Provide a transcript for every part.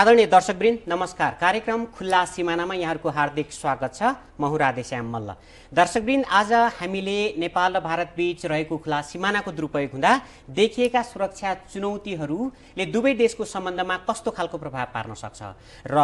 आदरणीय दर्शकवृन्द नमस्कार कार्यक्रम खुल्ला सिमानामा यहाँहरूको हार्दिक स्वागत छ म राधेश्याम मल्ल दर्शकवृन्द आज हामीले नेपाल र भारतबीच रहेको खुल्ला सिमानाको दुरुपयोग हुँदा देखिएका सुरक्षा चुनौतीहरूले दुवै देशको सम्बन्धमा कस्तो खालको प्रभाव पार्न सक्छ र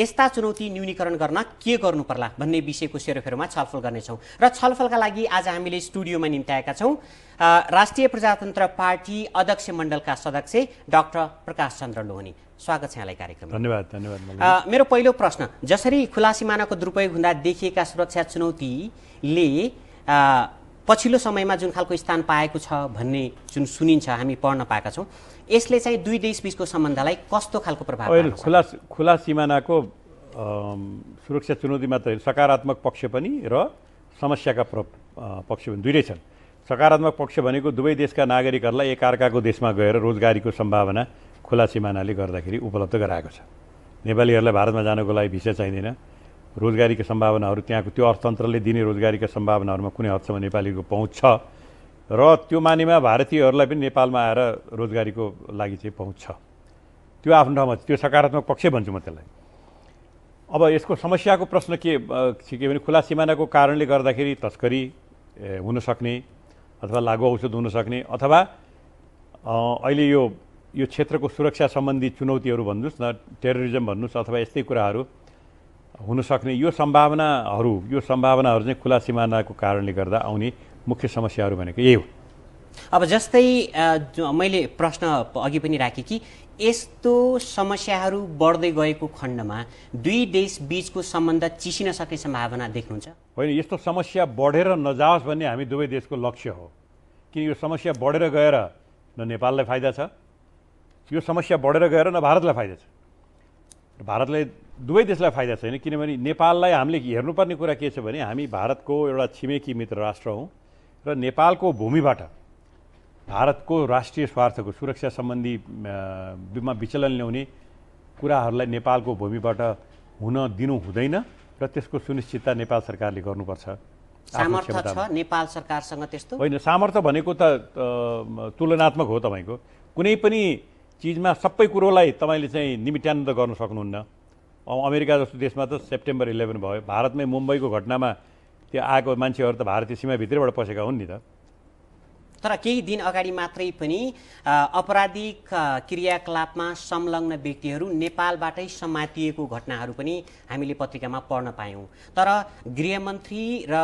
यस्ता चुनौती न्यूनीकरण गर्न के गर्नु पर्ला भन्ने विषयको सेरोफेरोमा छलफल गर्नेछौँ र छलफलका लागि आज हामीले स्टुडियोमा निम्त्याएका छौँ राष्ट्रिय प्रजातन्त्र पार्टी अध्यक्ष मण्डलका सदस्य डाक्टर प्रकाश चन्द्र लोहनी स्वागत छ यहाँलाई कार्यक्रम धन्यवाद धन्यवाद मेरो पहिलो प्रश्न जसरी खुला सिमानाको दुरुपयोग हुँदा देखिएका सुरक्षा चुनौतीले पछिल्लो समयमा जुन खालको स्थान पाएको छ भन्ने जुन सुनिन्छ हामी पढ्न पाएका छौँ यसले चाहिँ दुई देश बिचको सम्बन्धलाई कस्तो खालको प्रभाव खुला खुला सिमानाको सुरक्षा चुनौतीमा त सकारात्मक पक्ष पनि र समस्याका पक्ष पनि दुइटै छन् सकारात्मक पक्ष भनेको दुवै देशका नागरिकहरूलाई एकअर्काको देशमा गएर रोजगारीको सम्भावना खुला सिमानाले गर्दाखेरि उपलब्ध गराएको छ नेपालीहरूलाई भारतमा जानको लागि भिसा चाहिँदैन रोजगारीको सम्भावनाहरू त्यहाँको त्यो अर्थतन्त्रले दिने रोजगारीका सम्भावनाहरूमा कुनै हदसम्म नेपालीको पहुँच छ र त्यो मानेमा भारतीयहरूलाई पनि नेपालमा आएर रोजगारीको लागि चाहिँ पहुँच छ त्यो आफ्नो ठाउँमा त्यो सकारात्मक पक्ष भन्छु म त्यसलाई अब यसको समस्याको प्रश्न के छ के भने खुला सिमानाको कारणले गर्दाखेरि तस्करी हुनसक्ने अथवा लागु औषध हुनसक्ने अथवा अहिले यो यो क्षेत्रको सुरक्षा सम्बन्धी चुनौतीहरू भन्नुहोस् न टेरोरिजम भन्नुहोस् अथवा यस्तै कुराहरू हुनसक्ने यो सम्भावनाहरू यो सम्भावनाहरू चाहिँ खुला सिमानाको कारणले गर्दा आउने मुख्य समस्याहरू भनेको यही हो अब जस्तै मैले प्रश्न अघि पनि राखेँ कि यस्तो समस्याहरू बढ्दै गएको खण्डमा दुई देश बिचको सम्बन्ध चिसिन सक्ने सम्भावना देख्नुहुन्छ होइन यस्तो समस्या बढेर नजाओस् भन्ने हामी दुवै देशको लक्ष्य हो किन यो समस्या बढेर गएर न नेपाललाई फाइदा छ यो समस्या बढेर गएर न भारतलाई फाइदा छ भारतलाई दुवै देशलाई फाइदा छैन किनभने नेपाललाई हामीले हेर्नुपर्ने कुरा के छ भने हामी भारतको एउटा छिमेकी मित्र राष्ट्र हौँ र नेपालको भूमिबाट भारतको राष्ट्रिय स्वार्थको सुरक्षा सम्बन्धीमा विचलन ल्याउने कुराहरूलाई नेपालको भूमिबाट हुन दिनु हुँदैन र त्यसको सुनिश्चितता नेपाल सरकारले गर्नुपर्छ नेपाल सरकारसँग त्यस्तो होइन सामर्थ्य भनेको त तुलनात्मक हो तपाईँको कुनै पनि चिजमा सबै कुरोलाई तपाईँले चाहिँ त गर्न सक्नुहुन्न अमेरिका जस्तो देशमा त सेप्टेम्बर इलेभेन भयो भारतमै मुम्बईको घटनामा त्यो आएको मान्छेहरू त भारतीय सीमाभित्रैबाट पसेका हुन् नि त तर केही दिन अगाडि मात्रै पनि अपराधिक क्रियाकलापमा संलग्न व्यक्तिहरू नेपालबाटै समातिएको घटनाहरू पनि हामीले पत्रिकामा पढ्न पायौँ तर गृहमन्त्री र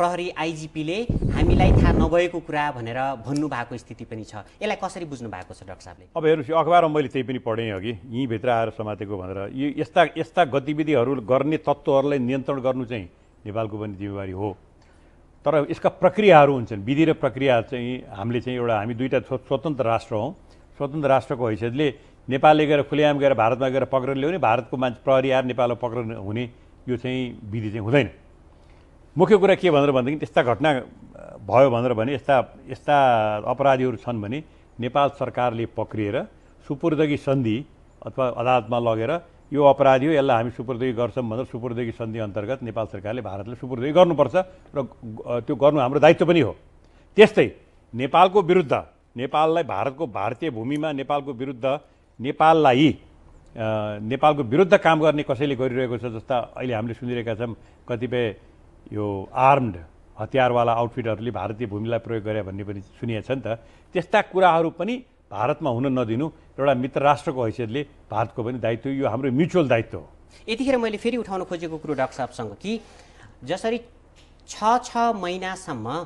प्रहरी आइजिपीले हामीलाई थाहा नभएको कुरा भनेर भन्नुभएको स्थिति पनि छ यसलाई कसरी बुझ्नु भएको छ डाक्टर साहबले अब हेर्नुहोस् अखबारमा मैले त्यही पनि पढेँ अघि यहीँभित्र आएर समातेको भनेर यो यस्ता यस्ता गतिविधिहरू गर्ने तत्त्वहरूलाई नियन्त्रण गर्नु चाहिँ नेपालको पनि जिम्मेवारी हो तर यसका प्रक्रियाहरू हुन्छन् विधि र प्रक्रिया चाहिँ हामीले चाहिँ एउटा हामी दुईवटा स्वतन्त्र राष्ट्र हौँ स्वतन्त्र राष्ट्रको हैसियतले नेपालले गएर खुलेआम गएर भारतमा गएर पक्रेर ल्याउने भारतको मान्छे प्रहरी आएर नेपालमा पक्रेर हुने यो चाहिँ विधि चाहिँ हुँदैन मुख्य कुरा के भनेर भनेदेखि त्यस्ता घटना भयो भनेर भने यस्ता यस्ता अपराधीहरू छन् भने नेपाल सरकारले पक्रिएर सुपुर्दगी सन्धि अथवा अदालतमा लगेर यो अपराध हो यसलाई हामी सुपुर्दगी गर्छौँ भनेर सुपुर्दगी सन्धि अन्तर्गत नेपाल सरकारले भारतले सुपुर्दगी गर्नुपर्छ र त्यो गर्नु हाम्रो दायित्व पनि हो त्यस्तै नेपालको विरुद्ध नेपाललाई भारतको भारतीय भूमिमा नेपालको विरुद्ध नेपाललाई नेपालको विरुद्ध काम गर्ने कसैले गरिरहेको छ जस्ता अहिले हामीले सुनिरहेका छौँ कतिपय यो आर्म्ड हतियारवाला आउटफिटहरूले भारतीय भूमिलाई प्रयोग गरे भन्ने पनि सुनिएको छ नि त त्यस्ता कुराहरू पनि भारतमा हुन नदिनु एउटा मित्र राष्ट्रको हैसियतले भारतको पनि दायित्व यो हाम्रो म्युचुअल दायित्व हो यतिखेर मैले फेरि उठाउन खोजेको कुरो डाक्टर साहबसँग कि जसरी छ छ महिनासम्म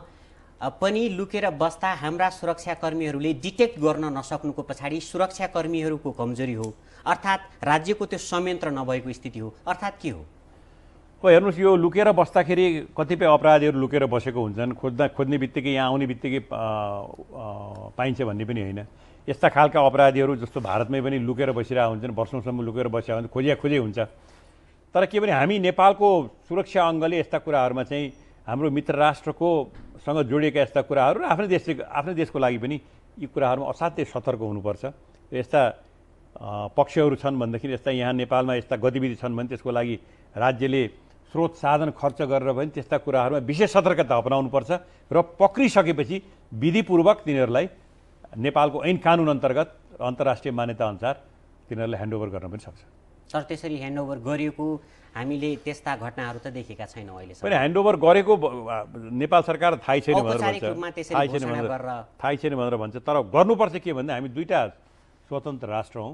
पनि लुकेर बस्दा हाम्रा सुरक्षाकर्मीहरूले डिटेक्ट गर्न नसक्नुको पछाडि सुरक्षाकर्मीहरूको कमजोरी हो अर्थात् राज्यको त्यो संयन्त्र नभएको स्थिति हो अर्थात् के हो हो हेर्नुहोस् यो लुकेर बस्दाखेरि कतिपय अपराधीहरू लुकेर बसेको हुन्छन् खोज्दा खोज्ने बित्तिकै यहाँ आउने बित्तिकै पाइन्छ भन्ने पनि होइन यस्ता खालका अपराधीहरू जस्तो भारतमै पनि लुकेर बसिरहेको हुन्छन् वर्षौँसम्म लुकेर बसिरहेको हुन्छ खोजिया खोजे हुन्छ तर के भने हामी नेपालको सुरक्षा अङ्गले यस्ता कुराहरूमा चाहिँ हाम्रो मित्र राष्ट्रको सँग जोडिएका यस्ता कुराहरू र आफ्नै देशले आफ्नै देशको लागि पनि यी कुराहरूमा असाध्यै सतर्क हुनुपर्छ र यस्ता पक्षहरू छन् भनेदेखि यस्ता यहाँ नेपालमा यस्ता गतिविधि छन् भने त्यसको लागि राज्यले स्रोत साधन खर्च गरेर पनि त्यस्ता कुराहरूमा विशेष सतर्कता अपनाउनुपर्छ र पक्रिसकेपछि विधिपूर्वक तिनीहरूलाई नेपालको ऐन कानुन अन्तर्गत अन्तर्राष्ट्रिय मान्यताअनुसार तिनीहरूलाई ह्यान्डओभर गर्न पनि सक्छ सर त्यसरी ह्यान्डओभर गरिएको हामीले त्यस्ता घटनाहरू त देखेका छैनौँ अहिले पनि ह्यान्डओभर गरेको नेपाल सरकार थाहै छैन भनेर भन्छ थाहै छैन भनेर थाहै छैन भनेर भन्छ तर गर्नुपर्छ के भन्दा हामी दुईवटा स्वतन्त्र राष्ट्र हौँ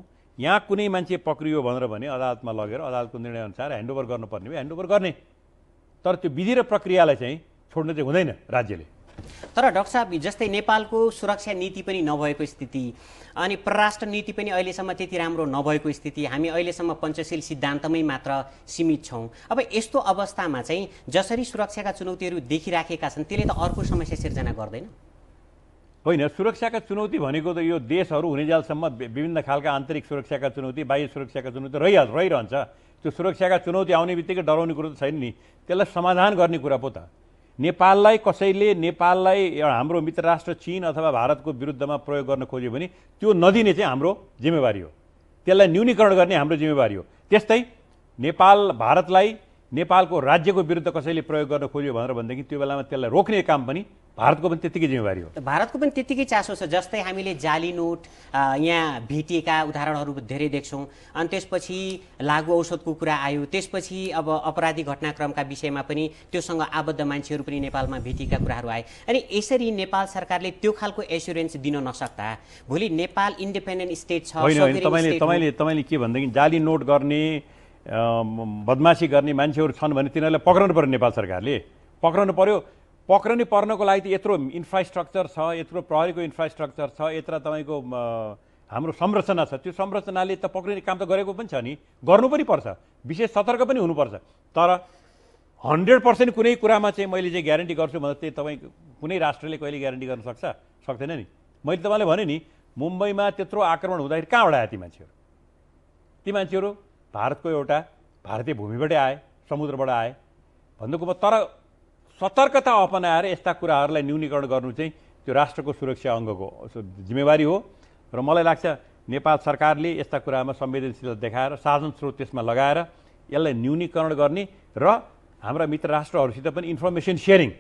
यहाँ कुनै मान्छे पक्रियो भनेर भने अदालतमा लगेर अदालतको निर्णयअनुसार ह्यान्डओभर गर्नुपर्ने ह्यान्डओभर गर्ने तर त्यो विधि र प्रक्रियालाई चाहिँ छोड्नु चाहिँ हुँदैन राज्यले तर डक्टर साहब जस्तै नेपालको सुरक्षा नीति पनि नभएको स्थिति अनि परराष्ट्र नीति पनि अहिलेसम्म त्यति राम्रो नभएको स्थिति हामी अहिलेसम्म पञ्चशील सिद्धान्तमै मात्र सीमित छौँ अब यस्तो अवस्थामा चाहिँ जसरी सुरक्षाका चुनौतीहरू देखिराखेका छन् त्यसले त अर्को समस्या सिर्जना गर्दैन होइन सुरक्षाका चुनौती भनेको त यो देशहरू हुने जालसम्म विभिन्न खालका आन्तरिक सुरक्षाका चुनौती बाह्य सुरक्षाका चुनौती रहिहाल्छ रहिरहन्छ त्यो सुरक्षाका चुनौती आउने बित्तिकै डराउने कुरो त छैन नि त्यसलाई समाधान गर्ने कुरा पो त नेपाललाई कसैले नेपाललाई हाम्रो मित्र राष्ट्र चिन अथवा भारतको विरुद्धमा प्रयोग गर्न खोज्यो भने त्यो नदिने चाहिँ हाम्रो जिम्मेवारी हो त्यसलाई न्यूनीकरण गर्ने हाम्रो जिम्मेवारी हो त्यस्तै नेपाल भारतलाई नेपालको राज्यको विरुद्ध कसैले प्रयोग गर्न खोज्यो भनेर भनेदेखि त्यो बेलामा त्यसलाई रोक्ने काम पनि भारतको पनि त्यतिकै जिम्मेवारी हो भारतको पनि त्यतिकै चासो छ जस्तै हामीले जाली नोट यहाँ भेटिएका उदाहरणहरू धेरै देख्छौँ अनि त्यसपछि लागु औषधको कुरा आयो त्यसपछि अब अपराधी घटनाक्रमका विषयमा पनि त्योसँग आबद्ध मान्छेहरू पनि नेपालमा भेटिएका कुराहरू आए अनि यसरी नेपाल सरकारले त्यो खालको एस्युरेन्स दिन नसक्दा भोलि नेपाल इन्डिपेन्डेन्ट स्टेट छ तपाईँले तपाईँले तपाईँले के भनेदेखि जाली नोट गर्ने बदमासी गर्ने मान्छेहरू छन् भने तिनीहरूलाई पक्राउनु पऱ्यो नेपाल सरकारले पक्राउनु पऱ्यो पक्रने पर्नको लागि त यत्रो इन्फ्रास्ट्रक्चर छ यत्रो प्रहरीको इन्फ्रास्ट्रक्चर छ यत्र तपाईँको हाम्रो संरचना छ त्यो संरचनाले त पक्रिने काम त गरेको पनि छ नि गर्नु पनि पर्छ विशेष सतर्क पनि हुनुपर्छ तर हन्ड्रेड पर्सेन्ट कुनै कुरामा चाहिँ मैले चाहिँ ग्यारेन्टी गर्छु भन्दा त्यो तपाईँ कुनै राष्ट्रले कहिले ग्यारेन्टी गर्न सक्छ सक्दैन नि मैले तपाईँलाई भने नि मुम्बईमा त्यत्रो आक्रमण हुँदाखेरि कहाँबाट आयो ती मान्छेहरू ती मान्छेहरू भारतको एउटा भारतीय भूमिबाटै आए समुद्रबाट आए भन्नुको तर सतर्कता अपनाएर यस्ता कुराहरूलाई न्यूनीकरण गर्नु चाहिँ त्यो राष्ट्रको सुरक्षा अङ्गको जिम्मेवारी हो र मलाई लाग्छ नेपाल सरकारले यस्ता कुरामा संवेदनशीलता देखाएर साधन स्रोत त्यसमा लगाएर यसलाई न्यूनीकरण गर्ने र हाम्रा मित्र राष्ट्रहरूसित पनि इन्फर्मेसन सेयरिङ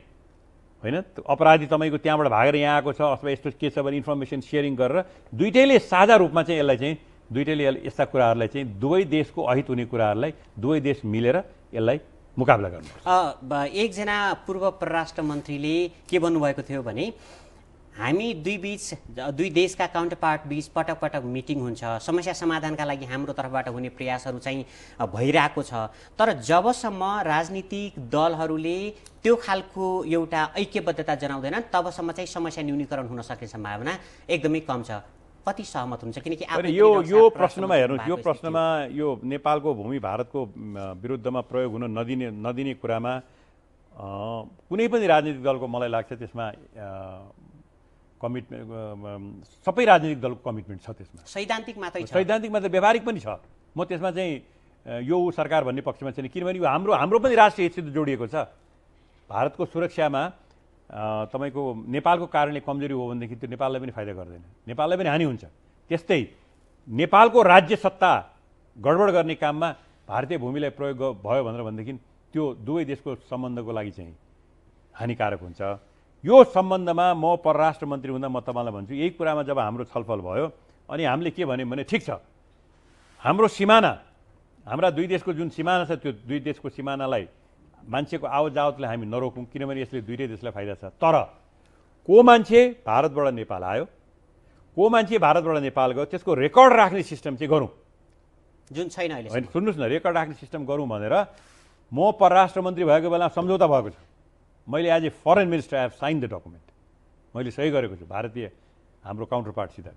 होइन अपराधी तपाईँको त्यहाँबाट भागेर यहाँ आएको छ अथवा यस्तो के छ भने इन्फर्मेसन सेयरिङ गरेर दुइटैले साझा रूपमा चाहिँ यसलाई चाहिँ दुइटैले यस्ता कुराहरूलाई चाहिँ दुवै देशको अहित हुने कुराहरूलाई दुवै देश मिलेर यसलाई मुकाबला गर्नु एकजना पूर्व परराष्ट्र मन्त्रीले के भन्नुभएको थियो भने हामी दुई बिच दुई देशका काउन्टर पार्ट बिच पटक पटक मिटिङ हुन्छ समस्या समाधानका लागि हाम्रो तर्फबाट हुने प्रयासहरू चाहिँ भइरहेको छ तर जबसम्म राजनीतिक दलहरूले त्यो खालको एउटा ऐक्यबद्धता जनाउँदैनन् तबसम्म चाहिँ समस्या न्यूनीकरण हुन सक्ने सम्भावना एकदमै कम छ कति सहमत हुन्छ किनकि यो यो प्रश्नमा हेर्नुहोस् यो प्रश्नमा यो नेपालको भूमि भारतको विरुद्धमा प्रयोग हुन नदिने नदिने कुरामा कुनै पनि राजनीतिक दलको मलाई लाग्छ त्यसमा कमिटमेन्ट सबै राजनीतिक दलको कमिटमेन्ट छ त्यसमा सैद्धान्तिक मात्रै सैद्धान्तिक मात्रै व्यवहारिक पनि छ म त्यसमा चाहिँ यो सरकार भन्ने पक्षमा छैन किनभने यो हाम्रो हाम्रो पनि राष्ट्रिय हितसित जोडिएको छ भारतको सुरक्षामा तपाईँको नेपालको कारणले कमजोरी हो भनेदेखि त्यो नेपाललाई पनि फाइदा गर्दैन नेपाललाई पनि हानि हुन्छ त्यस्तै नेपालको राज्य सत्ता गडबड गर्ने काममा भारतीय भूमिलाई प्रयोग भयो भनेर भनेदेखि त्यो दुवै देशको सम्बन्धको लागि चाहिँ हानिकारक हुन्छ यो सम्बन्धमा म परराष्ट्र मन्त्री हुँदा म तपाईँलाई भन्छु यही कुरामा जब हाम्रो छलफल भयो अनि हामीले के भन्यौँ भने ठिक छ हाम्रो सिमाना हाम्रा दुई देशको जुन सिमाना छ त्यो दुई देशको सिमानालाई मान्छेको आवत जावतलाई हामी नरोकौँ किनभने यसले दुइटै देशलाई फाइदा छ तर को मान्छे भारतबाट नेपाल आयो को मान्छे भारतबाट नेपाल गयो त्यसको रेकर्ड राख्ने सिस्टम चाहिँ गरौँ जुन छैन अहिले होइन सुन्नुहोस् न रेकर्ड राख्ने सिस्टम गरौँ भनेर म परराष्ट्र मन्त्री भएको बेला सम्झौता भएको छ मैले as a foreign minister I have sign the document मैले सही गरेको छु भारतीय हाम्रो काउन्टर पार्टसित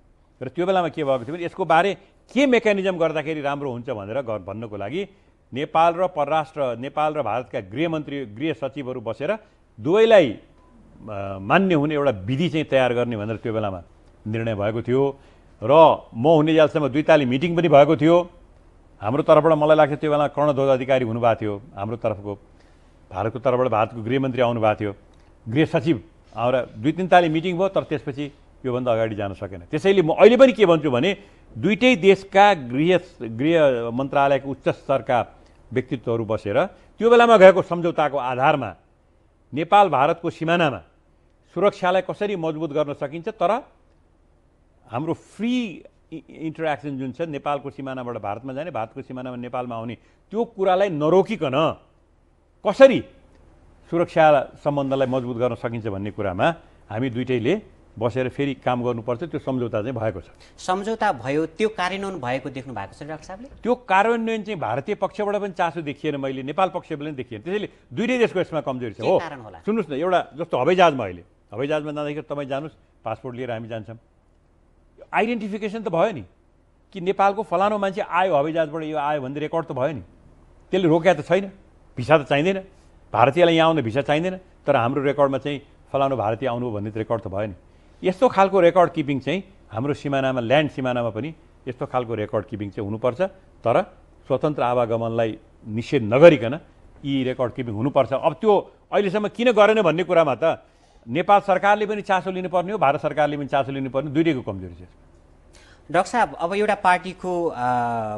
र त्यो बेलामा के भएको थियो भने यसको बारे के मेकानिजम गर्दाखेरि राम्रो हुन्छ भनेर भन्नको लागि नेपाल र परराष्ट्र नेपाल र भारतका गृहमन्त्री गृह सचिवहरू बसेर दुवैलाई मान्य हुने एउटा विधि चाहिँ तयार गर्ने भनेर त्यो बेलामा निर्णय भएको थियो र म हुने जालसम्म दुई ताली मिटिङ पनि भएको थियो हाम्रो तर्फबाट मलाई लाग्छ त्यो बेला कर्णध्वज अधिकारी हुनुभएको थियो हाम्रो तर्फको भारतको तर्फबाट भारतको गृहमन्त्री आउनुभएको थियो गृह सचिव आएर दुई तिन ताली मिटिङ भयो तर त्यसपछि योभन्दा अगाडि जान सकेन त्यसैले म अहिले पनि के भन्छु भने दुइटै देशका गृह गृह मन्त्रालयको उच्च स्तरका व्यक्तित्वहरू बसेर त्यो बेलामा गएको सम्झौताको आधारमा नेपाल भारतको सिमानामा सुरक्षालाई कसरी मजबुत गर्न सकिन्छ तर हाम्रो फ्री इन्टरेक्सन जुन छ नेपालको सिमानाबाट भारतमा जाने भारतको सिमानामा नेपालमा आउने त्यो कुरालाई नरोकिकन कसरी सुरक्षा सम्बन्धलाई मजबुत गर्न सकिन्छ भन्ने कुरामा हामी दुइटैले बसेर फेरि काम गर्नुपर्छ त्यो सम्झौता चाहिँ भएको छ सम्झौता भयो त्यो कार्यान्वयन भएको देख्नु भएको छ डाक्टर साहबले त्यो कार्यान्वयन चाहिँ भारतीय पक्षबाट पनि चासो देखिएन मैले नेपाल पक्षबाट पनि देखिएन त्यसैले दुइटै देशको यसमा कमजोरी छ हो सुन्नुहोस् न एउटा जस्तो हवाईजहाजमा अहिले हवाईजहाजमा जाँदाखेरि तपाईँ जानुहोस् पासपोर्ट लिएर हामी जान्छौँ आइडेन्टिफिकेसन त भयो नि कि नेपालको फलानु मान्छे आयो हवाईजहाजबाट यो आयो भने रेकर्ड त भयो नि त्यसले रोक्या त छैन भिसा त चाहिँदैन भारतीयलाई यहाँ आउँदा भिसा चाहिँदैन तर हाम्रो रेकर्डमा चाहिँ फलानु भारतीय आउनु भन्ने त रेकर्ड त भयो नि यस्तो खालको रेकर्ड किपिङ चाहिँ हाम्रो सिमानामा ल्यान्ड सिमानामा पनि यस्तो खालको रेकर्ड किपिङ चाहिँ हुनुपर्छ तर स्वतन्त्र आवागमनलाई निषेध नगरिकन यी रेकर्ड किपिङ हुनुपर्छ अब त्यो अहिलेसम्म किन गरेन भन्ने कुरामा त नेपाल सरकारले पनि चासो लिनुपर्ने हो भारत सरकारले पनि चासो लिनुपर्ने दुइटैको कमजोरी छ डाक्टर साहब अब एउटा पार्टीको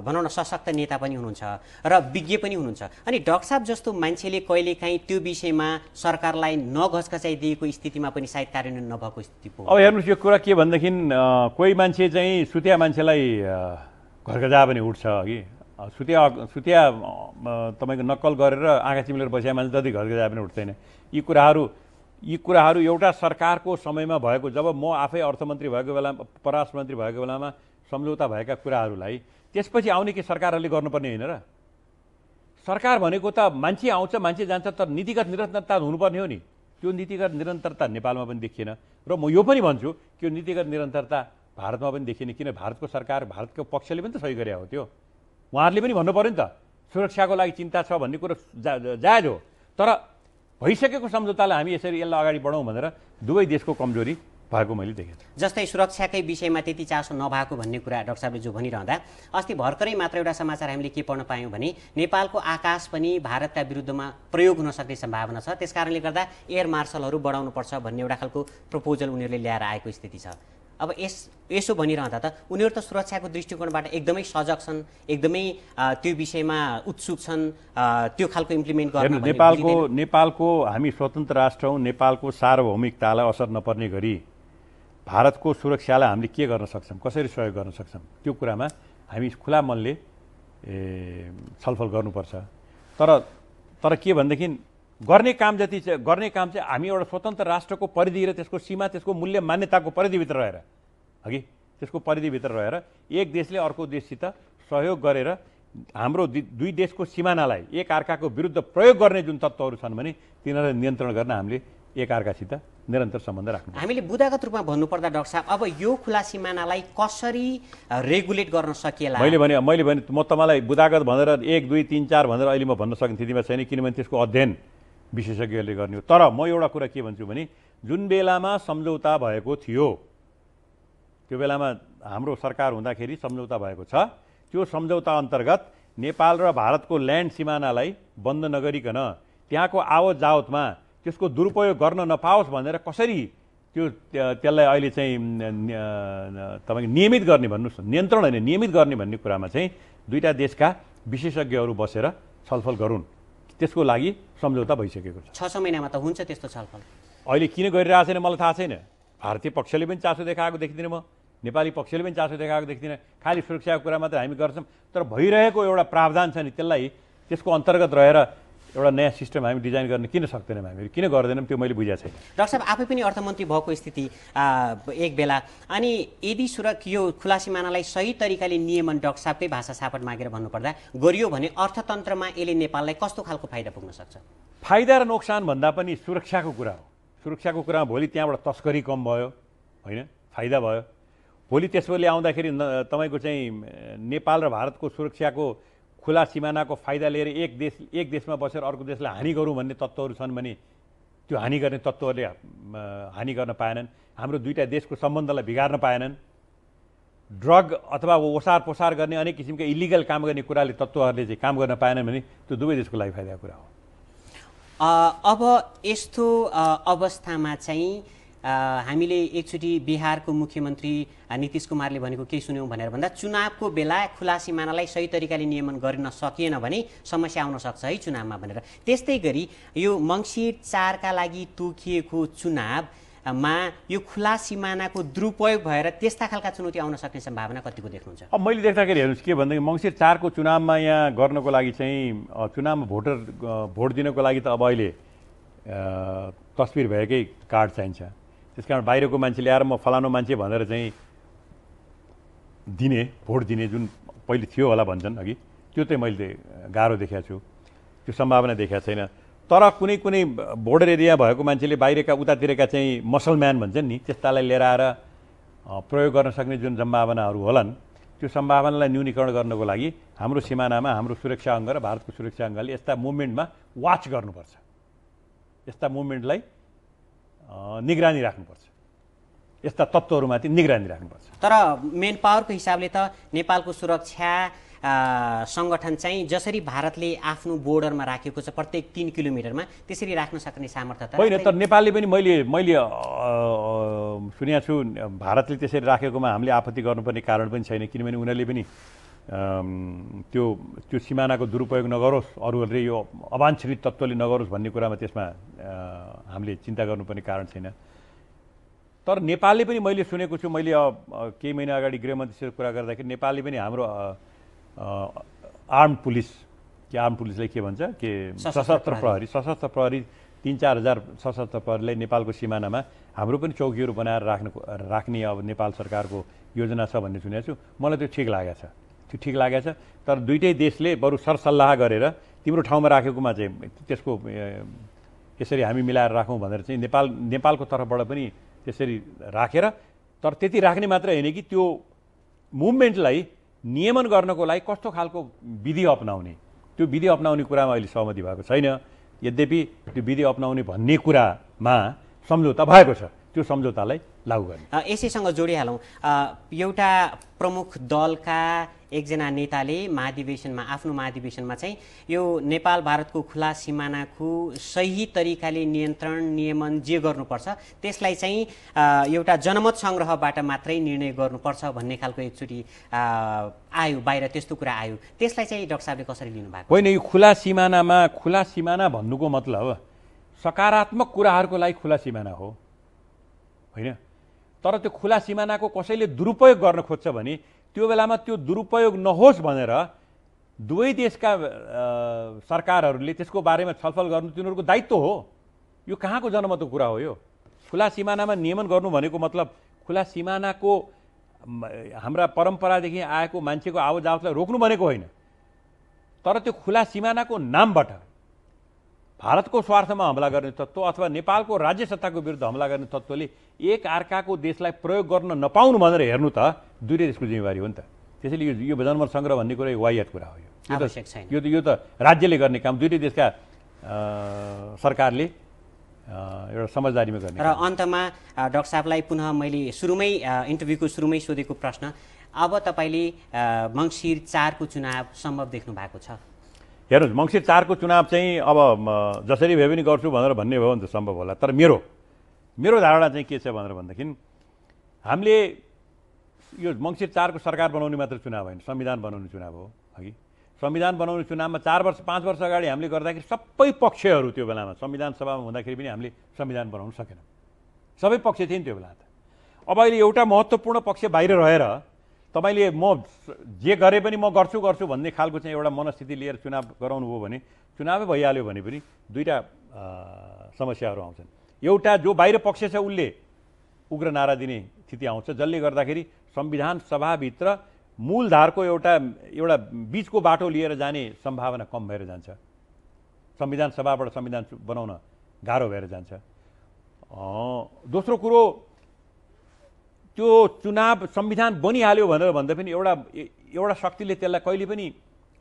भनौँ न सशक्त नेता पनि हुनुहुन्छ र विज्ञ पनि हुनुहुन्छ अनि डाक्टर साहब जस्तो मान्छेले कहिलेकाहीँ त्यो विषयमा सरकारलाई नघचकचाइदिएको स्थितिमा पनि सायद कार्यान्वयन नभएको स्थिति अब हेर्नुहोस् यो कुरा के भनेदेखि कोही मान्छे चाहिँ सुत्या मान्छेलाई घरका जा पनि उठ्छ अघि सुत्या सुत्या तपाईँको नक्कल गरेर आँखा चिम्लेर बसेको मान्छे जति घरको जा पनि उठ्दैन यी कुराहरू यी कुराहरू एउटा सरकारको समयमा भएको जब म आफै अर्थमन्त्री भएको बेला परराष्ट्र मन्त्री भएको बेलामा सम्झौता भएका कुराहरूलाई त्यसपछि आउने के सरकारहरूले गर्नुपर्ने होइन र सरकार भनेको त मान्छे आउँछ मान्छे जान्छ तर नीतिगत निरन्तरता हुनुपर्ने हो नि त्यो नीतिगत निरन्तरता नेपालमा पनि देखिएन र म यो पनि भन्छु त्यो नीतिगत निरन्तरता भारतमा पनि देखिने किन भारतको सरकार भारतको पक्षले पनि त सही गरे हो त्यो उहाँहरूले पनि भन्नु पऱ्यो नि त सुरक्षाको लागि चिन्ता छ भन्ने कुरो जा जायज हो तर भइसकेको सम्झौतालाई हामी यसरी यसलाई अगाडि बढौँ भनेर दुवै देशको कमजोरी भएको मैले देखेको छु जस्तै सुरक्षाकै विषयमा त्यति चासो नभएको भन्ने कुरा डाक्टर साहबले जो भनिरहँदा अस्ति भर्खरै मात्र एउटा समाचार हामीले के पढ्न पायौँ भने नेपालको आकाश पनि भारतका विरुद्धमा प्रयोग हुन सक्ने सम्भावना छ त्यसकारणले गर्दा एयर मार्सलहरू बढाउनुपर्छ भन्ने एउटा खालको प्रपोजल उनीहरूले ल्याएर आएको स्थिति छ अब यस यसो भनिरहँदा त उनीहरू त सुरक्षाको दृष्टिकोणबाट एकदमै सजग छन् एकदमै त्यो विषयमा उत्सुक छन् त्यो खालको इम्प्लिमेन्ट गर्नु नेपालको नेपालको हामी स्वतन्त्र राष्ट्र हौँ नेपालको सार्वभौमिकतालाई असर नपर्ने गरी भारतको सुरक्षालाई हामीले के गर्न सक्छौँ कसरी सहयोग गर्न सक्छौँ त्यो कुरामा हामी खुला मनले छलफल गर्नुपर्छ तर तर के भनेदेखि गर्ने काम जति गर्ने काम चाहिँ हामी एउटा स्वतन्त्र राष्ट्रको परिधि र त्यसको सीमा त्यसको मूल्य मान्यताको परिधिभित्र रहेर हगि त्यसको परिधिभित्र रहेर एक देशले अर्को देशसित सहयोग गरेर हाम्रो दुई देशको सिमानालाई एक अर्काको विरुद्ध प्रयोग गर्ने जुन तत्त्वहरू छन् भने तिनीहरूलाई नियन्त्रण गर्न हामीले एक अर्कासित निरन्तर सम्बन्ध राख्नु हामीले बुदागत रूपमा भन्नुपर्दा डक्टर साहब अब यो खुला सिमानालाई कसरी रेगुलेट गर्न सकिएला मैले भने मैले भने म तपाईँलाई बुदागत भनेर एक दुई तिन चार भनेर अहिले म भन्न सक्ने स्थितिमा छैन किनभने त्यसको अध्ययन विशेषज्ञहरूले गर्ने हो तर म एउटा कुरा के भन्छु भने जुन बेलामा सम्झौता भएको थियो त्यो बेलामा हाम्रो सरकार हुँदाखेरि सम्झौता भएको छ त्यो सम्झौता अन्तर्गत नेपाल र भारतको ल्यान्ड सिमानालाई बन्द नगरिकन त्यहाँको आवत जावतमा त्यसको दुरुपयोग गर्न नपाओस् भनेर कसरी त्यो त्यसलाई अहिले चाहिँ तपाईँको नियमित गर्ने भन्नुहोस् नियन्त्रण होइन नियमित गर्ने भन्ने कुरामा चाहिँ दुईवटा देशका विशेषज्ञहरू बसेर छलफल गरून् त्यसको लागि सम्झौता भइसकेको छ छ महिनामा त हुन्छ त्यस्तो छलफल अहिले किन गरिरहेको छैन मलाई थाहा छैन भारतीय पक्षले पनि चासो देखाएको देखिदिनँ म नेपाली पक्षले पनि चासो देखाएको देख्दिनँ खालि सुरक्षाको कुरा मात्रै हामी गर्छौँ तर भइरहेको एउटा प्रावधान छ नि त्यसलाई त्यसको अन्तर्गत रहेर एउटा नयाँ सिस्टम हामी डिजाइन गर्न किन सक्दैनौँ हामीहरू किन गर्दैनौँ त्यो मैले बुझाएको छैन डाक्टर साहब आफै पनि अर्थमन्त्री भएको स्थिति एक बेला अनि यदि सुरक यो खुला सिमानालाई सही तरिकाले नियमन डाक्टर साहबकै भाषा सापट मागेर भन्नुपर्दा गरियो भने अर्थतन्त्रमा यसले नेपाललाई कस्तो खालको फाइदा पुग्न सक्छ फाइदा र नोक्सान भन्दा पनि सुरक्षाको कुरा हो सुरक्षाको कुरामा भोलि त्यहाँबाट तस्करी कम भयो होइन फाइदा भयो भोलि त्यसैले आउँदाखेरि तपाईँको चाहिँ नेपाल र भारतको सुरक्षाको खुला सिमानाको फाइदा लिएर एक देश एक देशमा बसेर अर्को देशलाई हानि गरौँ भन्ने तत्त्वहरू छन् भने त्यो हानि गर्ने तत्त्वहरूले हानि गर्न पाएनन् हाम्रो दुईवटा देशको सम्बन्धलाई बिगार्न पाएनन् ड्रग अथवा ओसार पोसार गर्ने अनेक किसिमका इलिगल काम गर्ने कुराले तत्त्वहरूले चाहिँ काम गर्न पाएनन् भने त्यो दुवै देशको लागि फाइदाको कुरा हो अब यस्तो अवस्थामा चाहिँ हामीले एकचोटि बिहारको मुख्यमन्त्री नीतिश कुमारले भनेको केही सुन्यौँ भनेर भन्दा चुनावको बेला खुला सिमानालाई सही तरिकाले नियमन गर्न सकिएन भने समस्या आउन सक्छ है चुनावमा भनेर त्यस्तै गरी यो मङ्सिर चारका लागि तोकिएको चुनाव मा यो खुला सिमानाको दुरुपयोग भएर त्यस्ता खालका चुनौती आउन सक्ने सम्भावना कतिको देख्नुहुन्छ अब मैले देख्दाखेरि हेर्नुहोस् के भन्दाखेरि मङ्सिर चारको चुनावमा यहाँ गर्नको लागि चाहिँ चुनावमा भोटर भोट दिनको लागि त अब अहिले तस्बिर भएकै कार्ड चाहिन्छ त्यस कारण बाहिरको मान्छे ल्याएर म फलानु मान्छे भनेर चाहिँ दिने भोट दिने जुन पहिले थियो होला भन्छन् अघि त्यो चाहिँ मैले गाह्रो देखाएको छु त्यो सम्भावना देखाएको छैन तर कुनै कुनै बोर्डर एरिया भएको मान्छेले बाहिरका उतातिरका चाहिँ मसलम्यान भन्छन् नि त्यस्तालाई लिएर आएर प्रयोग गर्न सक्ने जुन सम्भावनाहरू होलान् त्यो सम्भावनालाई न्यूनीकरण गर्नको लागि हाम्रो सिमानामा हाम्रो सुरक्षा अङ्ग र भारतको सुरक्षा अङ्गले यस्ता मुभमेन्टमा वाच गर्नुपर्छ यस्ता मुभमेन्टलाई निगरानी राख्नुपर्छ यस्ता तत्त्वहरूमाथि निगरानी राख्नुपर्छ तर मेन पावरको हिसाबले त नेपालको सुरक्षा सङ्गठन चाहिँ जसरी भारतले आफ्नो बोर्डरमा राखेको छ प्रत्येक तिन किलोमिटरमा त्यसरी राख्न सक्ने सामर्थ्य होइन तर नेपालले पनि मैले मैले सुनेको छु भारतले त्यसरी राखेकोमा हामीले आपत्ति गर्नुपर्ने कारण पनि छैन किनभने उनीहरूले पनि त्यो त्यो सिमानाको दुरुपयोग नगरोस् अरूहरूले यो अवाञ्छित तत्त्वले नगरोस् भन्ने कुरामा त्यसमा हामीले चिन्ता गर्नुपर्ने कारण छैन तर नेपालले पनि मैले सुनेको छु मैले केही महिना अगाडि गृहमन्त्रीसित कुरा गर्दाखेरि नेपालले पनि हाम्रो आर्म पुलिस के आर्म पुलिसलाई के भन्छ के सशस्त्र प्रहरी सशस्त्र प्रहरी तिन चार हजार सशस्त्र प्रहरीलाई नेपालको सिमानामा हाम्रो पनि चौकीहरू बनाएर राख्नु राख्ने अब नेपाल सरकारको योजना छ भन्ने सुनेको छु मलाई त्यो ठिक लागेको छ त्यो ठिक लागेछ तर दुइटै देशले बरु सरसल्लाह गरेर तिम्रो ठाउँमा राखेकोमा चाहिँ त्यसको यसरी हामी मिलाएर राखौँ भनेर चाहिँ नेपाल नेपालको तर्फबाट पनि त्यसरी राखेर तर त्यति राख्ने मात्र होइन कि त्यो मुभमेन्टलाई नियमन गर्नको लागि कस्तो खालको विधि अप्नाउने त्यो विधि अप्नाउने कुरामा अहिले सहमति भएको छैन यद्यपि त्यो विधि अप्नाउने भन्ने कुरामा सम्झौता भएको छ त्यो सम्झौतालाई लागू गर्ने यसैसँग जोडिहालौँ एउटा प्रमुख दलका एकजना नेताले महाधिवेशनमा आफ्नो महाधिवेशनमा चाहिँ यो नेपाल भारतको खुला सिमानाको सही तरिकाले नियन्त्रण नियमन जे गर्नुपर्छ त्यसलाई चाहिँ एउटा जनमत सङ्ग्रहबाट मात्रै निर्णय गर्नुपर्छ भन्ने खालको एकचोटि आयो बाहिर त्यस्तो कुरा आयो त्यसलाई चाहिँ डक्टर साहबले कसरी लिनुभएको होइन यो खुला सिमानामा खुला सिमाना भन्नुको मतलब सकारात्मक कुराहरूको लागि खुला सिमाना हो होइन तर त्यो खुला सिमानाको कसैले दुरुपयोग गर्न खोज्छ भने त्यो बेलामा त्यो दुरुपयोग नहोस् भनेर दुवै देशका सरकारहरूले त्यसको बारेमा छलफल गर्नु तिनीहरूको दायित्व हो यो कहाँको जनमतको कुरा हो यो खुला सिमानामा नियमन गर्नु भनेको मतलब खुला सिमानाको हाम्रा परम्परादेखि आएको मान्छेको आवतजावतलाई रोक्नु भनेको होइन तर त्यो खुला सिमानाको नामबाट भारतको स्वार्थमा हमला गर्ने तत्त्व अथवा नेपालको राज्य सत्ताको विरुद्ध हमला गर्ने तत्त्वले एक अर्काको देशलाई प्रयोग गर्न नपाउनु भनेर हेर्नु त दुईटै देशको जिम्मेवारी हो नि त त्यसैले यो यो जनमत सङ्ग्रह भन्ने कुरा वायत कुरा हो यो यो त यो त राज्यले गर्ने काम दुईटै देशका सरकारले एउटा समझदारीमा गर्ने र अन्तमा डक्टर साहबलाई पुनः मैले सुरुमै इन्टरभ्यूको सुरुमै सोधेको प्रश्न अब तपाईँले मङ्सिर चारको चुनाव सम्भव देख्नु भएको छ हेर्नुहोस् मङ्सिर चारको चुनाव चाहिँ अब जसरी भए पनि गर्छु भनेर भन्ने भयो भने त सम्भव होला तर मेरो मेरो धारणा चाहिँ के छ भनेर भनेदेखि हामीले यो मङ्सिर चारको सरकार बनाउने मात्र चुनाव होइन संविधान बनाउने चुनाव हो अघि संविधान बनाउने चुनावमा चार वर्ष पाँच वर्ष अगाडि हामीले गर्दाखेरि सबै पक्षहरू त्यो बेलामा संविधान सभामा हुँदाखेरि पनि हामीले संविधान बनाउन सकेनौँ सबै पक्ष थिए नि त्यो बेला त अब अहिले एउटा महत्त्वपूर्ण पक्ष बाहिर रहेर तपाईँले म जे गरे पनि म गर्छु गर्छु भन्ने खालको चाहिँ एउटा मनस्थिति लिएर चुनाव गराउनु गराउनुभयो भने चुनावै भइहाल्यो भने पनि दुईवटा समस्याहरू आउँछन् एउटा जो बाहिर पक्ष छ उसले उग्र नारा दिने स्थिति आउँछ जसले गर्दाखेरि संविधान सभाभित्र मूलधारको एउटा एउटा बिचको बाटो लिएर जाने सम्भावना कम भएर जान्छ संविधान सभाबाट संविधान बनाउन गाह्रो भएर जान्छ दोस्रो कुरो त्यो चुनाव संविधान बनिहाल्यो भनेर भन्दा पनि एउटा एउटा शक्तिले त्यसलाई कहिले पनि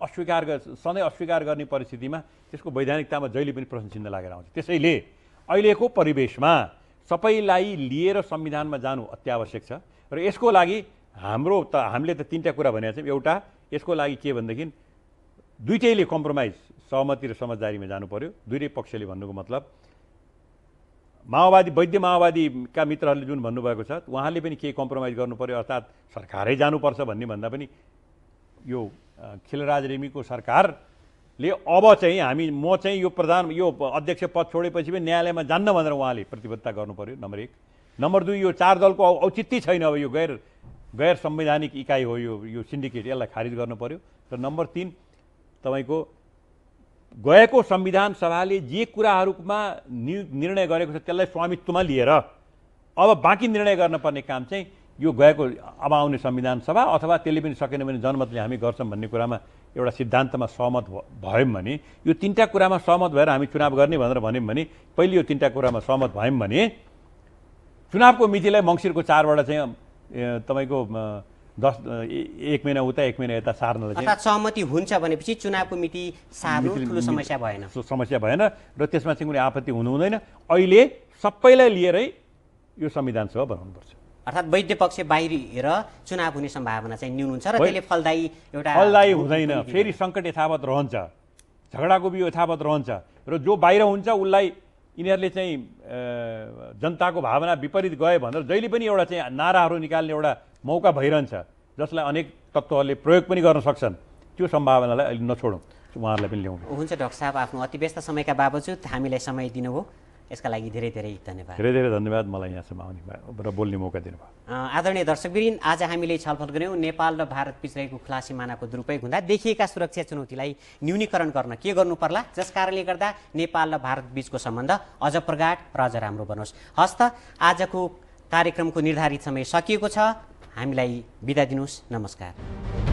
अस्वीकार गर् सधैँ अस्वीकार गर्ने परिस्थितिमा त्यसको वैधानिकतामा जहिले पनि प्रश्न चिन्ह लागेर आउँछ त्यसैले अहिलेको परिवेशमा सबैलाई लिएर संविधानमा जानु अत्यावश्यक छ र यसको लागि हाम्रो त हामीले त तिनवटा कुरा भनेको छौँ एउटा यसको लागि के भनेदेखि दुइटैले कम्प्रोमाइज सहमति र समझदारीमा जानु पऱ्यो दुइटै पक्षले भन्नुको मतलब माओवादी वैद्य माओवादीका मित्रहरूले जुन भन्नुभएको छ उहाँले पनि केही कम्प्रोमाइज गर्नु पऱ्यो अर्थात् सरकारै जानुपर्छ भन्ने भन्दा पनि यो खिलराज रेमीको सरकारले अब चाहिँ हामी म चाहिँ यो प्रधान यो अध्यक्ष पद छोडेपछि पनि न्यायालयमा जान्न भनेर उहाँले प्रतिबद्धता गर्नु पऱ्यो नम्बर एक नम्बर दुई यो चार दलको औचित्य छैन अब यो गैर गैर संवैधानिक इकाइ हो यो यो सिन्डिकेट यसलाई खारिज गर्नु पऱ्यो र नम्बर तिन तपाईँको गएको संविधान सभाले जे कुराहरूमा नि निर्णय गरेको छ त्यसलाई स्वामित्वमा लिएर अब बाँकी निर्णय गर्नपर्ने काम चाहिँ यो गएको अब आउने संविधान सभा अथवा त्यसले पनि सकेन भने जनमतले हामी गर्छौँ भन्ने कुरामा एउटा सिद्धान्तमा सहमत भयौँ भने यो तिनवटा कुरामा सहमत भएर हामी चुनाव गर्ने भनेर भन्यौँ भने पहिले यो तिनवटा कुरामा सहमत भयौँ भने चुनावको मितिलाई मङ्सिरको चारबाट चाहिँ तपाईँको दस एक महिना उता एक महिना यता सार्नलाई सहमति हुन्छ भनेपछि चुनावको मिति सार्नु ठुलो समस्या भएन समस्या भएन र त्यसमा चाहिँ कुनै आपत्ति हुनु हुँदैन अहिले सबैलाई लिएरै यो संविधान सभा बनाउनुपर्छ अर्थात् वैद्य पक्ष बाहिर चुनाव हुने सम्भावना चाहिँ न्यून हुन्छ र त्यसले फलदायी एउटा फलदायी हुँदैन फेरि सङ्कट यथावत रहन्छ झगडाको बिउ यथावत रहन्छ र जो बाहिर हुन्छ उसलाई यिनीहरूले चाहिँ जनताको भावना विपरीत गए भनेर जहिले पनि एउटा चाहिँ नाराहरू निकाल्ने एउटा मौका भइरहन्छ जसलाई अनेक तत्त्वहरूले प्रयोग पनि गर्न सक्छन् त्यो सम्भावनालाई अहिले नछोडौँ उहाँहरूलाई पनि ल्याउँ हुन्छ डक्टर साहब आफ्नो अति व्यस्त समयका बावजुद हामीलाई समय दिनुभयो यसका लागि धेरै धेरै धन्यवाद धेरै धेरै धन्यवाद मलाई यहाँसम्म आउने र बोल्ने मौका दिनुभयो आदरणीय दर्शकवृन्द आज हामीले छलफल गऱ्यौँ नेपाल र भारत बिच रहेको खुला सिमानाको दुरुपयोग हुँदा देखिएका सुरक्षा चुनौतीलाई न्यूनीकरण गर्न के गर्नु पर्ला जस कारणले गर्दा नेपाल र भारत बिचको सम्बन्ध अझ प्रगाट र अझ राम्रो बनोस् हस्त आजको कार्यक्रमको निर्धारित समय सकिएको छ हामीलाई बिदा दिनुहोस् नमस्कार